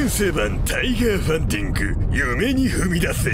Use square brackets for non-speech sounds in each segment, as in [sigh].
剣聖版タイガーファンディング夢に踏み出せ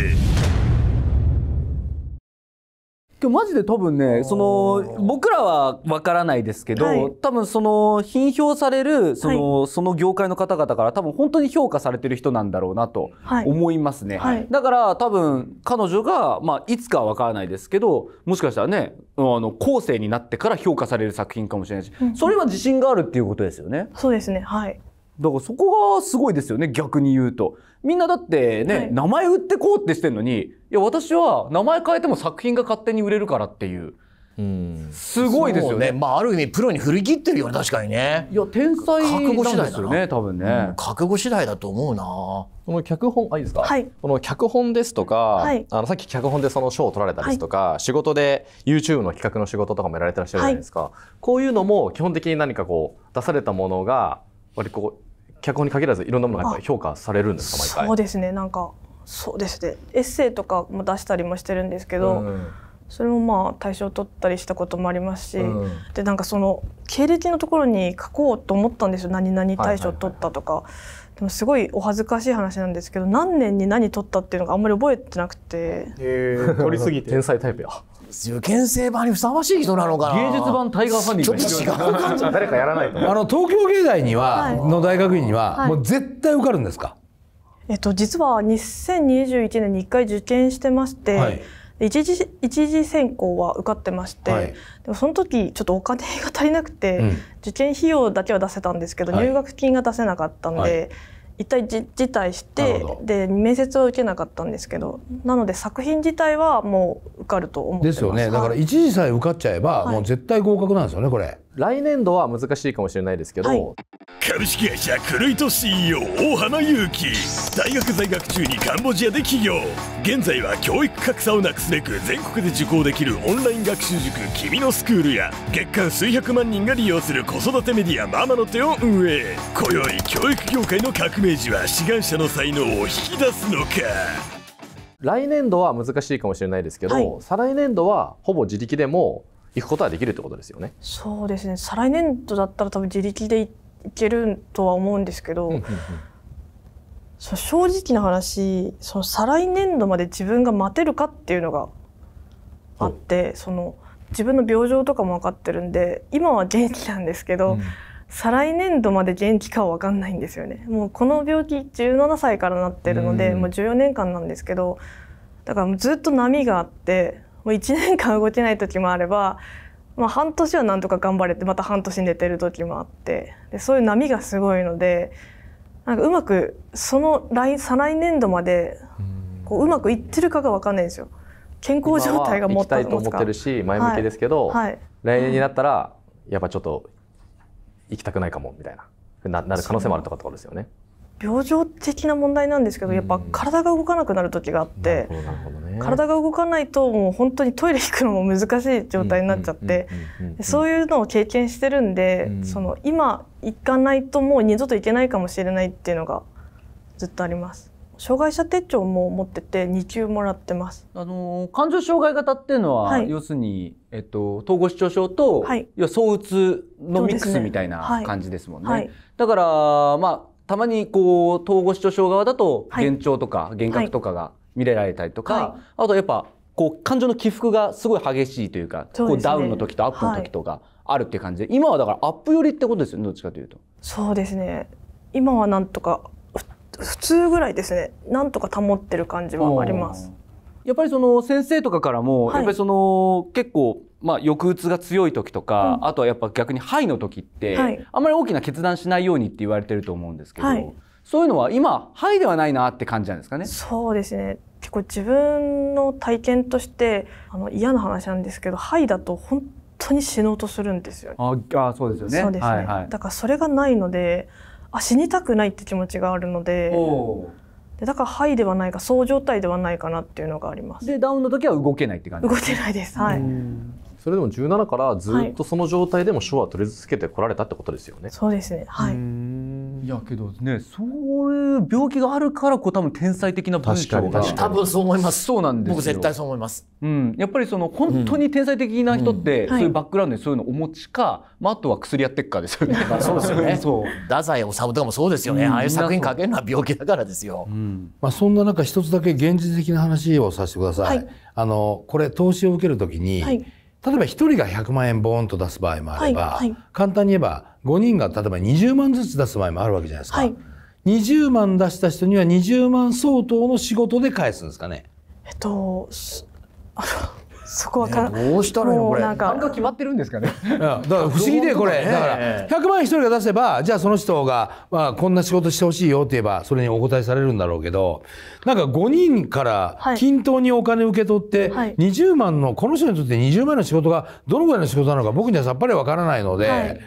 今日マジで多分ねその僕らは分からないですけど、はい、多分その品評されるそのはい、その業界の方々から多分本当に評価されてる人なんだろうなと思いますね、はい、だから多分彼女が、まあ、いつかは分からないですけどもしかしたらねあの後世になってから評価される作品かもしれないし、それは自信があるっていうことですよね。そうですねはいだからそこがすごいですよね逆に言うとみんなだってね、はい、名前売ってこうってしてんのにいや私は名前変えても作品が勝手に売れるからっていう。うん、すごいですよね、ね、まあ、ある意味プロに振り切ってるよね確かにねいや天才覚悟次第ですよね多分ね、うん、覚悟次第だと思うなこの脚本あいいですか、はい、この脚本ですとか、はい、あのさっき脚本でその賞を取られたですとか、はい、仕事で YouTube の企画の仕事とかもやられてらっしゃるじゃないですか、こういうのも基本的に何かこう出されたものが割とこう脚本に限らずいろんなものが評価されるんですか毎回そうですねなんかそうですねエッセイとかも出したりもしてるんですけど、うん、それもまあ大賞取ったりしたこともありますし、うん、でなんかその経歴のところに書こうと思ったんですよ何々大賞取ったとか。でもすごいお恥ずかしい話なんですけど何年に何取ったっていうのがあんまり覚えてなくて。取りすぎて天才タイプや。受験生版にふさわしい人なのかな。芸術版タイガーファンディちょっと違う感じ。誰かやらないと。あの東京芸大には、はい、の大学院には、はい、もう絶対受かるんですか。えっと実は2021年に一回受験してまして。はい一時一時選考は受かってまして、はい、でもその時ちょっとお金が足りなくて、うん、受験費用だけは出せたんですけど、入学金が出せなかったんで、はい一体辞退してで面接を受けなかったんですけどなので作品自体はもう受かると思ってますですよねだから一時さえ受かっちゃえば、はい、もう絶対合格なんですよねこれ来年度は難しいかもしれないですけど、はい株式会社クルイト CEO 大花祐希大学在学中にカンボジアで起業現在は教育格差をなくすべく全国で受講できるオンライン学習塾「君のスクール」や月間数百万人が利用する子育てメディア「ママの手」を運営今宵教育業界の革命児は志願者の才能を引き出すのか来年度は難しいかもしれないですけど、はい、再来年度はほぼ自力でも行くことはできるってことですよね。そうですね。再来年度だったら多分自力で行けるとは思うんですけど、うんうんうん、そ正直な話その再来年度まで自分が待てるかっていうのがあってその自分の病状とかも分かってるんで今は元気なんですけど、うん、再来年度まで元気かは分かんないんですよね。もうこの病気17歳からなってるので、うん、もう14年間なんですけどだからずっと波があってもう1年間動けない時もあればまあ、半年はなんとか頑張れてまた半年寝てる時もあってでそういう波がすごいのでなんかうまくその来再来年度までこううまくいってるかが分かんないんですよ。健康状態がもっとと思ってるし前向きですけど、はいはい、来年になったらやっぱちょっと行きたくないかもみたいなななる可能性もあるとかってことですよね。病状的な問題なんですけどやっぱ体が動かなくなる時があって、ね、体が動かないともう本当にトイレ行くのも難しい状態になっちゃってそういうのを経験してるんで、うん、その今行かないともう二度と行けないかもしれないっていうのがずっとあります。障害者手帳も持ってて二級もらってます。あの感情障害型っていうのは、はい、要するにえっと統合失調症と、はい、要は躁鬱のミックスみたいな感じですもんね。ねはい、だからまあたまにこう統合失調症側だと幻聴とか幻覚とかが見れられたりとか、はいはい、あとやっぱこう感情の起伏がすごい激しいというか、ね、こうダウンの時とアップの時とかあるって感じで、今はだからアップ寄りってことですよねどっちかというと。そうですね今はなんとか普通ぐらいですねなんとか保ってる感じはあります。やっぱりその先生とかからも、やっぱりその結構まあ、抑うつが強い時とか、うん、あとはやっぱ逆に肺の時って、はい、あんまり大きな決断しないようにって言われてると思うんですけど、はい、そういうのは今肺ではないなって感じなんですかね。そうですね結構自分の体験としてあの嫌な話なんですけど肺だと本当に死のうとするんですよ、ああそうですよね。そうですね、はいはい、だからそれがないのであ死にたくないって気持ちがあるので。でだから肺ではないかそう状態ではないかなっていうのがあります。でダウンの時は動けないって感じ、ね。動けないです。はい。それでも17からずっとその状態でも書は取り続けてこられたってことですよね。はい、そうですね。はい。いやけどね、そういう病気があるからこう多分天才的な文章が多分そう思います。そうなんです僕絶対そう思います。うん。やっぱりその本当に天才的な人って、うん、そういうバックグラウンドにそういうのお持ちか、まああとは薬やってっかですよね。まあ、そうですよね。[laughs] そう。太宰治とかもそうですよね。うん、ああいう作品書けるのは病気だからですよ。うん、まあそんな中一つだけ現実的な話をさせてください。はい、あのこれ投資を受けるときに。はい例えば1人が100万円ボーンと出す場合もあれば、はいはい、簡単に言えば5人が例えば20万ずつ出す場合もあるわけじゃないですか、はい、20万出した人には20万相当の仕事で返すんですかねえっと [laughs] そこはか、ね、どうしたのよこれなんか決まってるんですかねだから不思議で [laughs] これ、だから100万円1人が出せばじゃあその人が、まあ、こんな仕事してほしいよって言えばそれにお答えされるんだろうけどなんか5人から均等にお金受け取って、はい、万のこの人にとって20万の仕事がどのぐらいの仕事なのか僕にはさっぱりわからないので、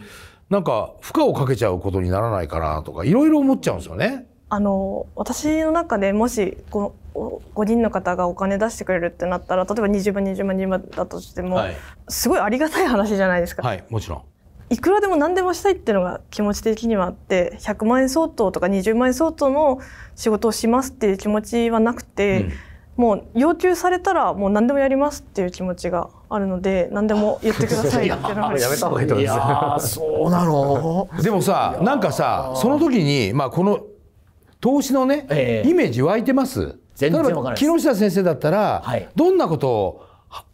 なんか負荷をかけちゃうことにならないかなとかいろいろ思っちゃうんですよね。あの私の中でもしこ5人の方がお金出してくれるってなったら例えば20万20万20万だとしても、はい、すごいありがたい話じゃないですか。はいもちろんいくらでも何でもしたいっていうのが気持ち的にはあって100万円相当とか20万円相当の仕事をしますっていう気持ちはなくて、うん、もう要求されたらもう何でもやりますっていう気持ちがあるので何でも言ってくださいってい [laughs] たいそうなのでもさなんかさその時に、まあ、この投資のね、えイメージ湧いてます全然わからない木下先生だったら、はい、どんなことを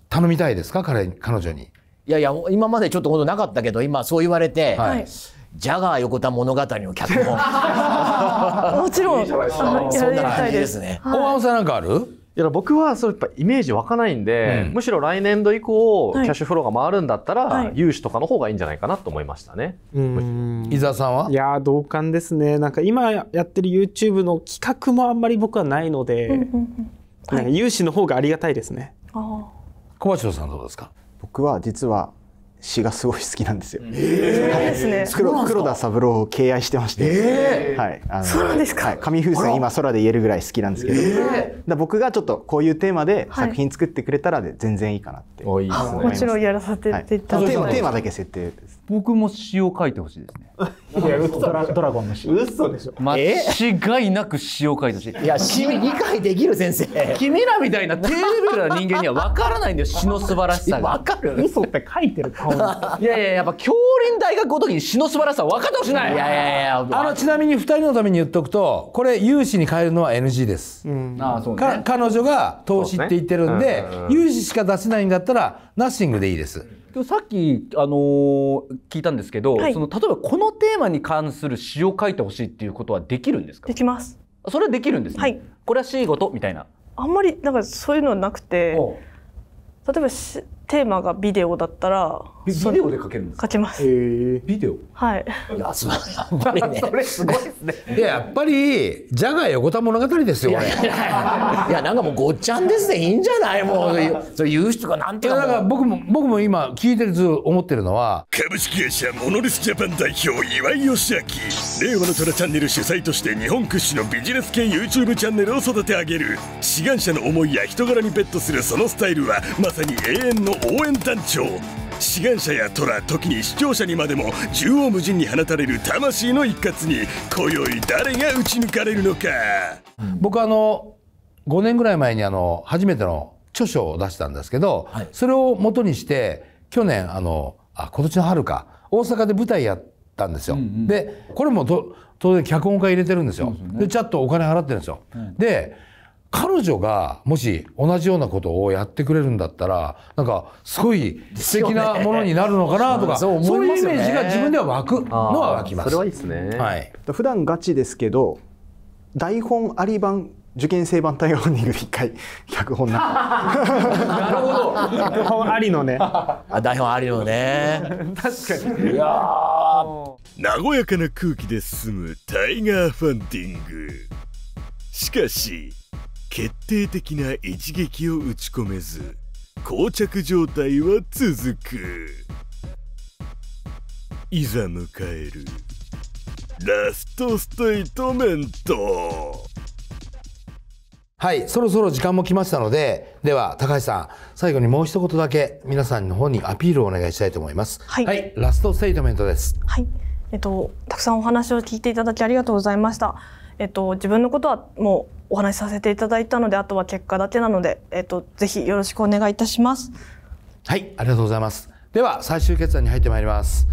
頼みたいですか彼彼女に。いやいや今までちょっとことなかったけど今そう言われて、はい、ジャガー横田物語の脚本 [laughs] もちろん [laughs] そんな感じですね。大、はさんなんかある？いや僕はそうやっぱイメージ湧かないんで、うん、むしろ来年度以降、キャッシュフローが回るんだったら、はい、融資とかの方がいいんじゃないかなと思いましたね。伊沢さんはいや同感ですねなんか今やってる YouTube の企画もあんまり僕はないので、うんうんうんはい、融資の方がありがたいですね。小橋さんどうですか僕は実は詩がすごい好きなんですよ。えー、はい、黒田三郎を敬愛してまして、はい、あのそうなんですか、はい、紙風船今空で言えるぐらい好きなんですけど、えー、だ僕がちょっとこういうテーマで作品作ってくれたらで全然いいかなって、はい、もちろんやらさせていただ、はい、テーマテーマだけ設定です。僕も詩を書いてほしいですね。[laughs] いや、ドラドラゴンの詩。嘘でしょ。間違いなく詩を書いてほしい。いや、詩理解できる先生。君らみたいな低レベルな人間には分からないんだよ、詩の素晴らしさが。分かる嘘って書いてる顔 [laughs] いやいや、やっぱ教林大学ごときに詩の素晴らしさは分かってほしいない。いやいやいや。あの、ちなみに二人のために言っとくと、これ、融資に変えるのは NG です。うん、ああ、そう、ね、彼女が投資って言ってるんで、融資、ね、しか出せないんだったら、ナッシングでいいです。うんでもさっき、あのー、聞いたんですけど、はい、その例えばこのテーマに関する詩を書いてほしいっていうことはできるんですかできますそれはできるんですね、はい、これは仕事みたいなあんまりなんかそういうのはなくて例えばしテーマがビデオだったらビデオで書けるんですか書けます、えー、ビデオはいいやすやっぱりねそれすごいですねいややっぱりジャガー横田物語ですよいやなんかもうごっちゃんですねいいんじゃないもうそう言う人がなんていうか僕も僕も今聞いてると思ってるのは株式会社モノリスジャパン代表岩井義明令和の虎チャンネル主催として日本屈指のビジネス系 YouTube チャンネルを育て上げる志願者の思いや人柄にベットするそのスタイルはまさに永遠の応援団長志願者や虎時に視聴者にまでも縦横無尽に放たれる魂の一括に今宵誰が打ち抜かれるのか、うん、僕あの5年ぐらい前にあの初めての著書を出したんですけど、はい、それを元にして去年あのあ今年の春か大阪で舞台やったんですよ。うんうん、でこれも当然脚本家入れてるんですよ。で、ね、ちゃんとお金払ってるんですよ。うん、で彼女がもし同じようなことをやってくれるんだったらなんかすごい素敵なものになるのかなとか、ね、そう、ね、ういうイメージが自分では湧くのは湧きます。それはいいですね、はい、普段ガチですけど台本あり版受験生版タイガーニング一回脚本なるほど脚本ありのねあ台本ありのね確かにいや和やかな空気で進むタイガーファンディングしかし決定的な一撃を打ち込めず膠着状態は続くいざ迎えるラストストイトメントはいそろそろ時間も来ましたのででは高橋さん最後にもう一言だけ皆さんの方にアピールをお願いしたいと思います、はい、はい、ラストステイトメントですはいえっとたくさんお話を聞いていただきありがとうございましたえっと、自分のことはもうお話しさせていただいたのであとは結果だけなので、えっと、ぜひよろしくお願いいたしますはいありがとうございますでは最終決断に入ってまいります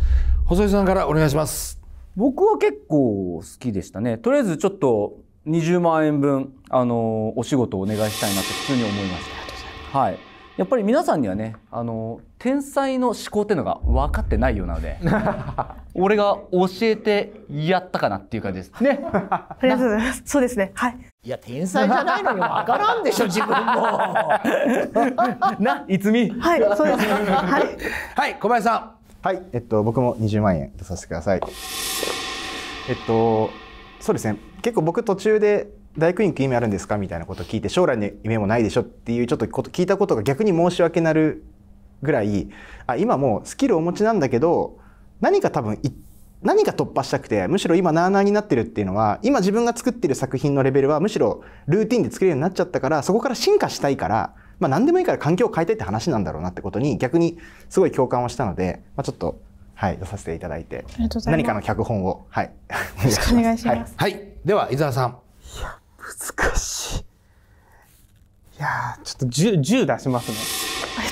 細井さんからお願いします僕は結構好きでしたねとりあえずちょっと20万円分あのお仕事をお願いしたいなと普通に思いましたはいやっぱり皆さんにはねあの天才の思考っていうのが分かってないようなので [laughs] 俺が教えてやったかなっていう感じですねありがとうございますそうですねはいいや天才じゃないのに分からんでしょ [laughs] 自分も [laughs] ないつみはいそうですはい、はい、小林さんはいえっと僕も20万円出させてくださいえっとそうですね結構僕途中で大学院行く意味あるんですかみたいなことを聞いて将来の夢もないでしょっていうちょっとこと聞いたことが逆に申し訳なるぐらいあ今もうスキルお持ちなんだけど何か多分何か突破したくてむしろ今なあなあになってるっていうのは今自分が作ってる作品のレベルはむしろルーティンで作れるようになっちゃったからそこから進化したいから、まあ、何でもいいから環境を変えたいって話なんだろうなってことに逆にすごい共感をしたので、まあ、ちょっと。はい、出させていただいて、い何かの脚本を、はい、よ [laughs] ろしくお願いします。はい、はい、では伊沢さん、難しい。いやちょっと 10, 出しますね。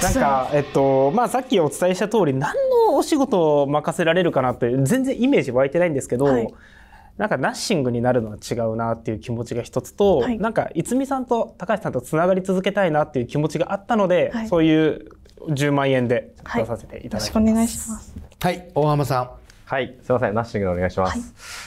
なんか、えっと、まあ、さっきお伝えした通り、何のお仕事を任せられるかなって、全然イメージ湧いてないんですけど、はい、なんかナッシングになるのは違うなっていう気持ちが一つと、はい、なんか、逸見さんと高橋さんとつながり続けたいなっていう気持ちがあったので、はい、そういう10万円で出させていただきます。はい、よろしくお願いします。はい、大浜さん。はい、すみません、ナッシングでお願いします、はい、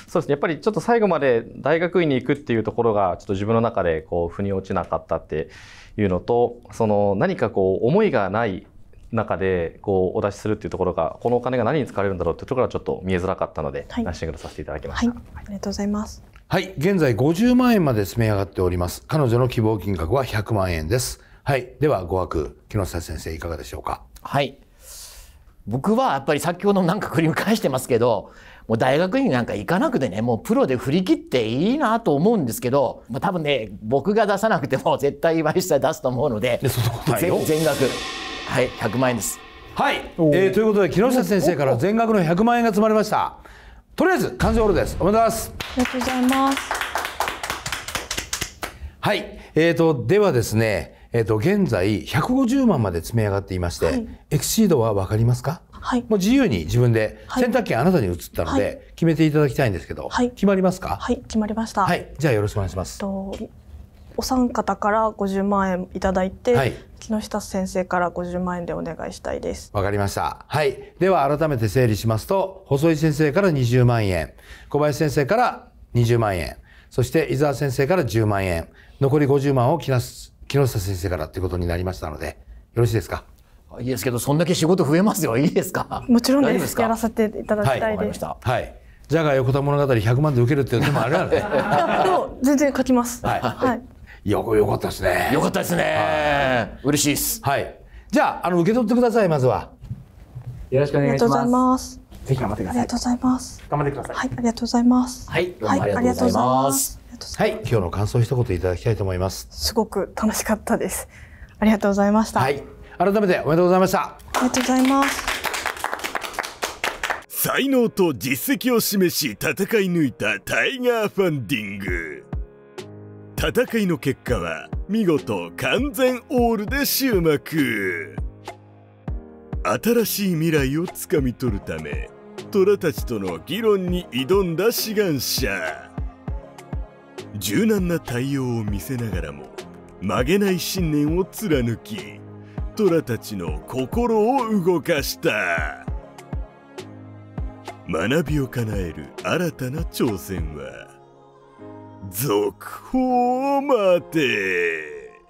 そうですね、やっぱりちょっと最後まで大学院に行くっていうところが、ちょっと自分の中でこう腑に落ちなかったっていうのと、その何かこう思いがない中でこうお出しするっていうところが、このお金が何に使われるんだろうっていうところはちょっと見えづらかったので、はい、ナッシングとさせていただきました。はい、ありがとうございます。はい、現在50万円まで積み上がっております。彼女の希望金額は100万円です。はい、では語学木下先生いかがでしょうか。はい、僕はやっぱり先ほどなんか繰り返してますけど、もう大学院なんか行かなくてね、もうプロで振り切っていいなと思うんですけど、まあ、多分ね、僕が出さなくても [laughs] 絶対岩井さん出すと思うので、で全額、はい、100万円です。はい、えー、ということで木下先生から全額の100万円が積まれました。とりあえず完成オールです。おめでとうございます。ありがとうございます。はい、えーとではですね。えっ、と、現在150万まで積み上がっていまして、はい、エクシードはわかりますかはい。もう自由に自分で、洗濯機あなたに移ったので、決めていただきたいんですけど、はい、決まりますかはい、決まりました。はい、じゃあよろしくお願いします。とお三方から50万円いただいて、はい、木下先生から50万円でお願いしたいです。わかりました。はい。では改めて整理しますと、細井先生から20万円、小林先生から20万円、そして伊沢先生から10万円、残り50万を木下木下先生からということになりましたのでよろしいですかいいですけどそんだけ仕事増えますよいいですかもちろんですやらせていただきたいです、はい、ジャガー横田物語百万で受けるっていうのもあれなので全然書きますはい、はい、よよかったですねよかったですね、はい、嬉しいですはいじゃああの受け取ってくださいまずはよろしくお願いしますぜひ頑張ってくださいありがとうございます頑張ってくださいはいありがとうございますはい、はい、ありがとうございますはい、今日の感想一言いただきたいと思います。すごく楽しかったです。ありがとうございました。はい、改めておめでとうございました。ありがとうございます。才能と実績を示し戦い抜いたタイガーファンディング戦いの結果は見事完全オールで終幕新しい未来をつかみ取るため虎たちとの議論に挑んだ志願者柔軟な対応を見せながらも曲げない信念を貫き虎たちの心を動かした学びを叶える新たな挑戦は続報を待て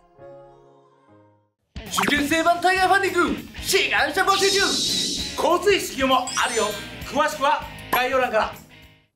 受験生版タイガーファンディング志願者募集中交通意識もあるよ詳しくは概要欄から